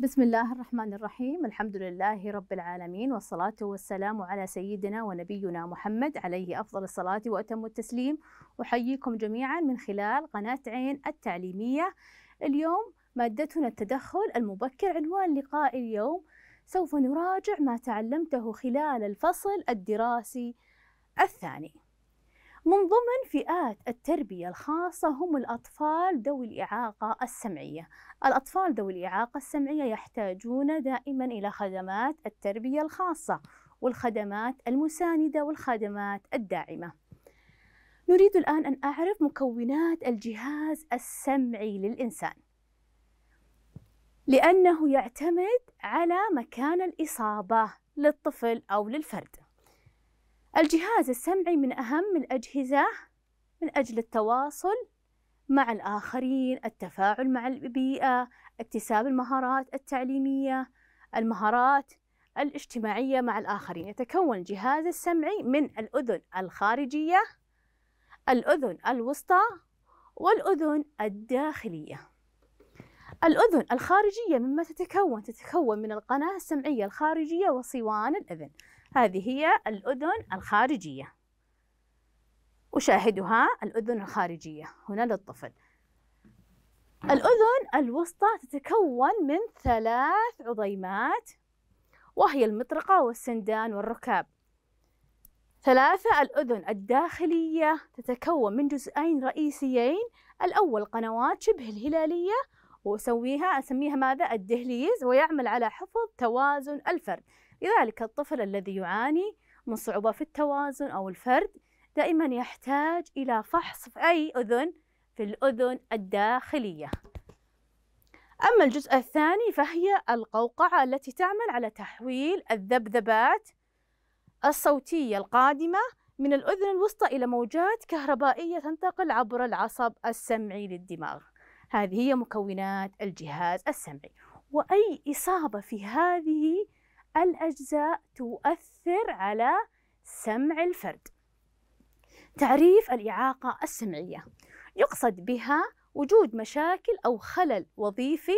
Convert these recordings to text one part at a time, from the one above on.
بسم الله الرحمن الرحيم الحمد لله رب العالمين والصلاة والسلام على سيدنا ونبينا محمد عليه أفضل الصلاة وأتم التسليم أحييكم جميعا من خلال قناة عين التعليمية اليوم مادتنا التدخل المبكر عنوان لقاء اليوم سوف نراجع ما تعلمته خلال الفصل الدراسي الثاني من ضمن فئات التربية الخاصة هم الأطفال ذوي الإعاقة السمعية الأطفال ذوي الإعاقة السمعية يحتاجون دائما إلى خدمات التربية الخاصة والخدمات المساندة والخدمات الداعمة نريد الآن أن أعرف مكونات الجهاز السمعي للإنسان لأنه يعتمد على مكان الإصابة للطفل أو للفرد الجهاز السمعي من أهم الأجهزة من أجل التواصل مع الآخرين، التفاعل مع البيئة، اكتساب المهارات التعليمية، المهارات الاجتماعية مع الآخرين، يتكون الجهاز السمعي من الأذن الخارجية، الأذن الوسطى، والأذن الداخلية. الأذن الخارجية مما تتكون؟ تتكون من القناة السمعية الخارجية وصوان الأذن. هذه هي الأذن الخارجية أشاهدها الأذن الخارجية هنا للطفل الأذن الوسطى تتكون من ثلاث عظيمات وهي المطرقة والسندان والركاب ثلاثة الأذن الداخلية تتكون من جزئين رئيسيين الأول قنوات شبه الهلالية وأسويها أسميها ماذا الدهليز ويعمل على حفظ توازن الفرد لذلك الطفل الذي يعاني من صعوبة في التوازن أو الفرد دائما يحتاج إلى فحص في أي أذن في الأذن الداخلية أما الجزء الثاني فهي القوقعة التي تعمل على تحويل الذبذبات الصوتية القادمة من الأذن الوسطى إلى موجات كهربائية تنتقل عبر العصب السمعي للدماغ هذه هي مكونات الجهاز السمعي وأي إصابة في هذه الأجزاء تؤثر على سمع الفرد تعريف الإعاقة السمعية يقصد بها وجود مشاكل أو خلل وظيفي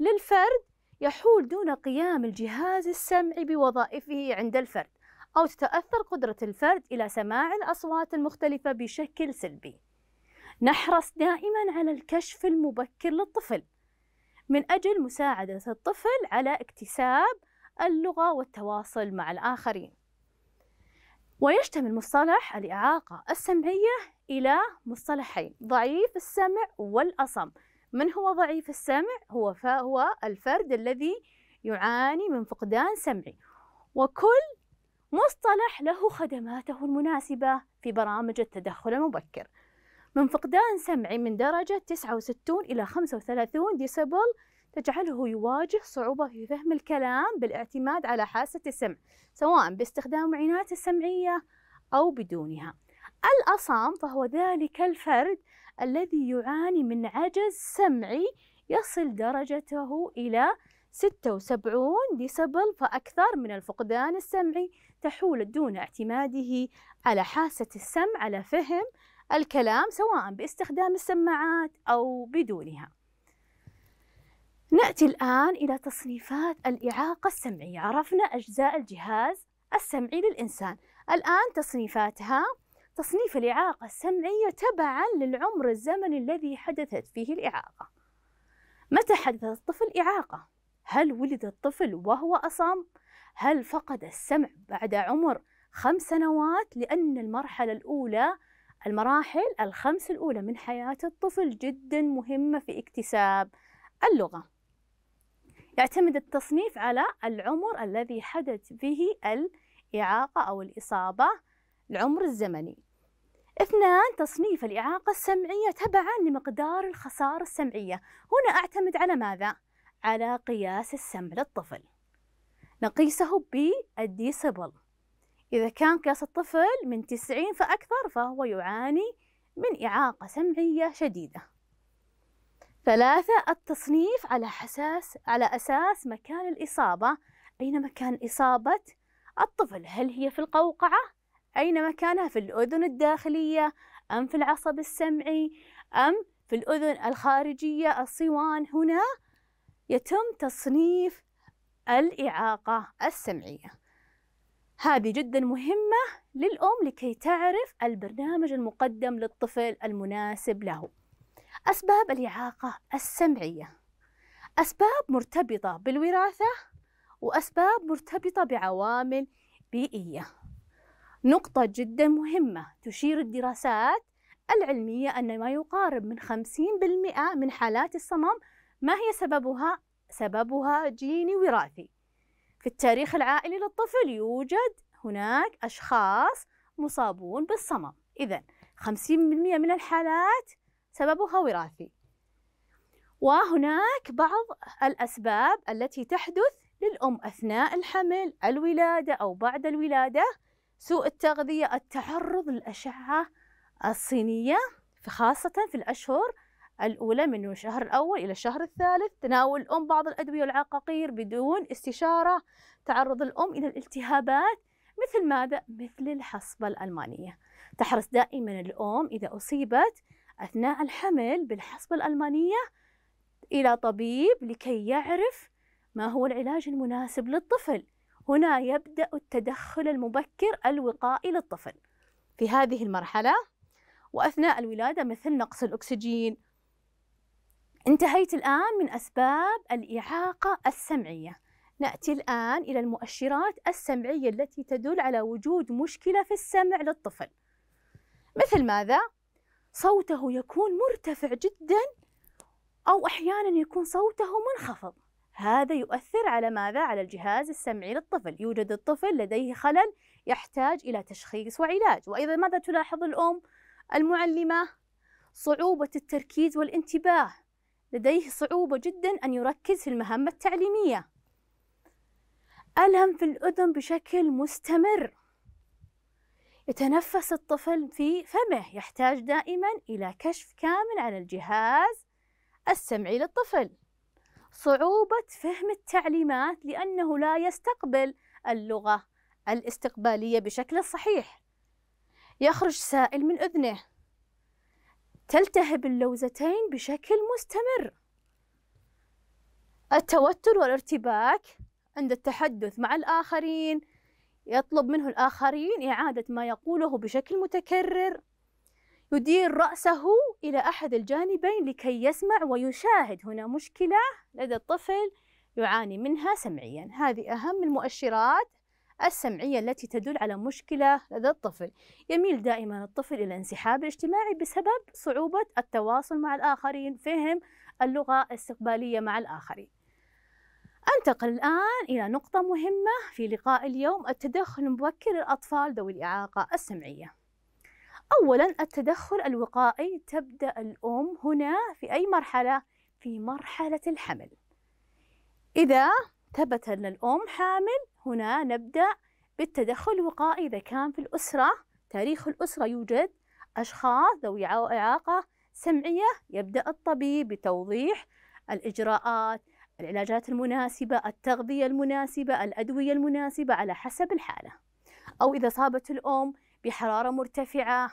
للفرد يحول دون قيام الجهاز السمعي بوظائفه عند الفرد أو تتأثر قدرة الفرد إلى سماع الأصوات المختلفة بشكل سلبي نحرص دائما على الكشف المبكر للطفل من أجل مساعدة الطفل على اكتساب اللغة والتواصل مع الآخرين ويشتمل مصطلح الإعاقة السمعية إلى مصطلحين ضعيف السمع والأصم من هو ضعيف السمع هو هو الفرد الذي يعاني من فقدان سمعي وكل مصطلح له خدماته المناسبة في برامج التدخل المبكر من فقدان سمعي من درجة 69 إلى 35 ديسبل تجعله يواجه صعوبة في فهم الكلام بالاعتماد على حاسة السمع سواء باستخدام عينات السمعية أو بدونها الأصام فهو ذلك الفرد الذي يعاني من عجز سمعي يصل درجته إلى 76 ديسبل فأكثر من الفقدان السمعي تحول دون اعتماده على حاسة السمع على فهم الكلام سواء باستخدام السماعات أو بدونها نأتي الآن إلى تصنيفات الإعاقة السمعية عرفنا أجزاء الجهاز السمعي للإنسان الآن تصنيفاتها تصنيف الإعاقة السمعية تبعا للعمر الزمني الذي حدثت فيه الإعاقة متى حدث الطفل إعاقة؟ هل ولد الطفل وهو أصم؟ هل فقد السمع بعد عمر خمس سنوات؟ لأن المرحلة الأولى المراحل الخمس الأولى من حياة الطفل جدا مهمة في اكتساب اللغة يعتمد التصنيف على العمر الذي حدث به الإعاقة أو الإصابة العمر الزمني اثنان تصنيف الإعاقة السمعية تبعا لمقدار الخسارة السمعية هنا أعتمد على ماذا؟ على قياس السمع للطفل نقيسه بالديسبل إذا كان قياس الطفل من 90 فأكثر فهو يعاني من إعاقة سمعية شديدة ثلاثة التصنيف على حساس على أساس مكان الإصابة أين مكان إصابة الطفل هل هي في القوقعة أين مكانها في الأذن الداخلية أم في العصب السمعي أم في الأذن الخارجية الصوان هنا يتم تصنيف الإعاقة السمعية هذه جدا مهمة للأم لكي تعرف البرنامج المقدم للطفل المناسب له أسباب الإعاقة السمعية أسباب مرتبطة بالوراثة وأسباب مرتبطة بعوامل بيئية نقطة جدا مهمة تشير الدراسات العلمية أن ما يقارب من 50% من حالات الصمم ما هي سببها؟ سببها جيني وراثي في التاريخ العائلي للطفل يوجد هناك أشخاص مصابون بالصمم إذا 50% من الحالات سببها وراثي وهناك بعض الأسباب التي تحدث للأم أثناء الحمل الولادة أو بعد الولادة سوء التغذية التعرض للأشعة الصينية خاصة في الأشهر الأولى من الشهر الأول إلى الشهر الثالث تناول الأم بعض الأدوية والعقاقير بدون استشارة تعرض الأم إلى الالتهابات مثل ماذا؟ مثل الحصبة الألمانية تحرص دائما الأم إذا أصيبت أثناء الحمل بالحصبة الألمانية إلى طبيب لكي يعرف ما هو العلاج المناسب للطفل هنا يبدأ التدخل المبكر الوقائي للطفل في هذه المرحلة وأثناء الولادة مثل نقص الأكسجين انتهيت الآن من أسباب الإعاقة السمعية نأتي الآن إلى المؤشرات السمعية التي تدل على وجود مشكلة في السمع للطفل مثل ماذا؟ صوته يكون مرتفع جدا أو أحيانا يكون صوته منخفض هذا يؤثر على ماذا؟ على الجهاز السمعي للطفل يوجد الطفل لديه خلل يحتاج إلى تشخيص وعلاج وإذا ماذا تلاحظ الأم المعلمة؟ صعوبة التركيز والانتباه لديه صعوبة جدا أن يركز في المهمة التعليمية ألم في الأذن بشكل مستمر يتنفس الطفل في فمه يحتاج دائما إلى كشف كامل عن الجهاز السمعي للطفل صعوبة فهم التعليمات لأنه لا يستقبل اللغة الاستقبالية بشكل صحيح يخرج سائل من أذنه تلتهب اللوزتين بشكل مستمر التوتر والارتباك عند التحدث مع الآخرين يطلب منه الآخرين إعادة ما يقوله بشكل متكرر يدير رأسه إلى أحد الجانبين لكي يسمع ويشاهد هنا مشكلة لدى الطفل يعاني منها سمعيا هذه أهم المؤشرات السمعية التي تدل على مشكلة لدى الطفل يميل دائما الطفل إلى انسحاب الاجتماعي بسبب صعوبة التواصل مع الآخرين فهم اللغة الاستقبالية مع الآخرين أنتقل الآن إلى نقطة مهمة في لقاء اليوم التدخل المبكر للأطفال ذوي الإعاقة السمعية أولا التدخل الوقائي تبدأ الأم هنا في أي مرحلة؟ في مرحلة الحمل إذا ثبت أن الأم حامل هنا نبدأ بالتدخل الوقائي إذا كان في الأسرة تاريخ الأسرة يوجد أشخاص ذوي إعاقة سمعية يبدأ الطبيب بتوضيح الإجراءات العلاجات المناسبة التغذية المناسبة الأدوية المناسبة على حسب الحالة أو إذا صابت الأم بحرارة مرتفعة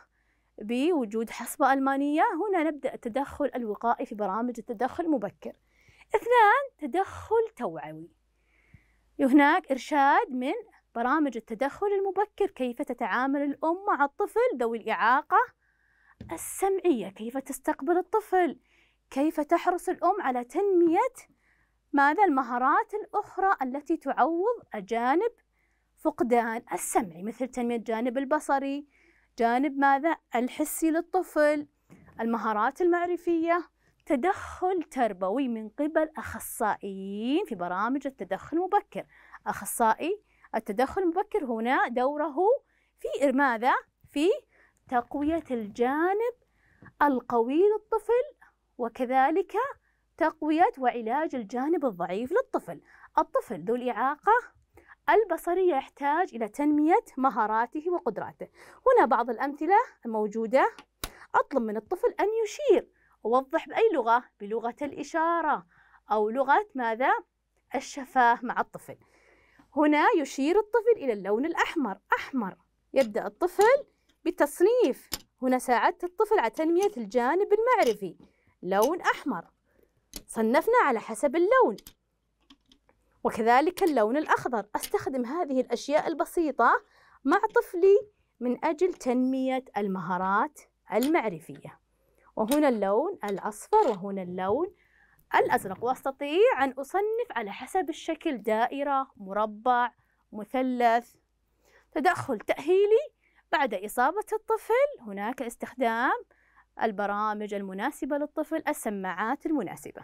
بوجود حصبة ألمانية هنا نبدأ التدخل الوقائي في برامج التدخل المبكر اثنان تدخل توعوي هناك إرشاد من برامج التدخل المبكر كيف تتعامل الأم مع الطفل ذوي الإعاقة السمعية كيف تستقبل الطفل كيف تحرص الأم على تنمية ماذا المهارات الأخرى التي تعوض جانب فقدان السمعي مثل تنمية جانب البصري جانب ماذا الحسي للطفل المهارات المعرفية تدخل تربوي من قبل أخصائيين في برامج التدخل المبكر أخصائي التدخل المبكر هنا دوره في ماذا؟ في تقوية الجانب القوي للطفل وكذلك تقوية وعلاج الجانب الضعيف للطفل الطفل ذو الإعاقة البصرية يحتاج إلى تنمية مهاراته وقدراته هنا بعض الأمثلة الموجودة أطلب من الطفل أن يشير أوضح بأي لغة بلغة الإشارة أو لغة ماذا الشفاه مع الطفل هنا يشير الطفل إلى اللون الأحمر أحمر يبدأ الطفل بالتصنيف هنا ساعدت الطفل على تنمية الجانب المعرفي لون أحمر صنفنا على حسب اللون وكذلك اللون الأخضر أستخدم هذه الأشياء البسيطة مع طفلي من أجل تنمية المهارات المعرفية وهنا اللون الأصفر وهنا اللون الأزرق وأستطيع أن أصنف على حسب الشكل دائرة مربع مثلث تدخل تأهيلي بعد إصابة الطفل هناك استخدام البرامج المناسبة للطفل السماعات المناسبة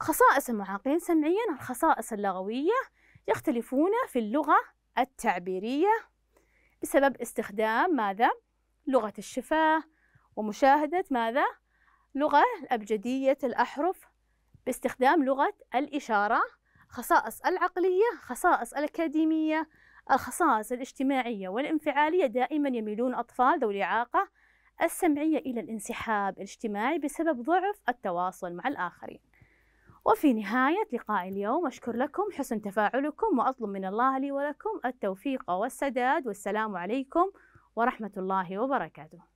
خصائص المعاقين سمعيا الخصائص اللغوية يختلفون في اللغة التعبيرية بسبب استخدام ماذا؟ لغة الشفاه ومشاهدة ماذا؟ لغة أبجدية الأحرف باستخدام لغة الإشارة خصائص العقلية خصائص الأكاديمية الخصائص الاجتماعية والانفعالية دائما يميلون أطفال ذوي الإعاقة السمعية إلى الانسحاب الاجتماعي بسبب ضعف التواصل مع الآخرين وفي نهاية لقاء اليوم أشكر لكم حسن تفاعلكم وأطلب من الله لي ولكم التوفيق والسداد والسلام عليكم ورحمة الله وبركاته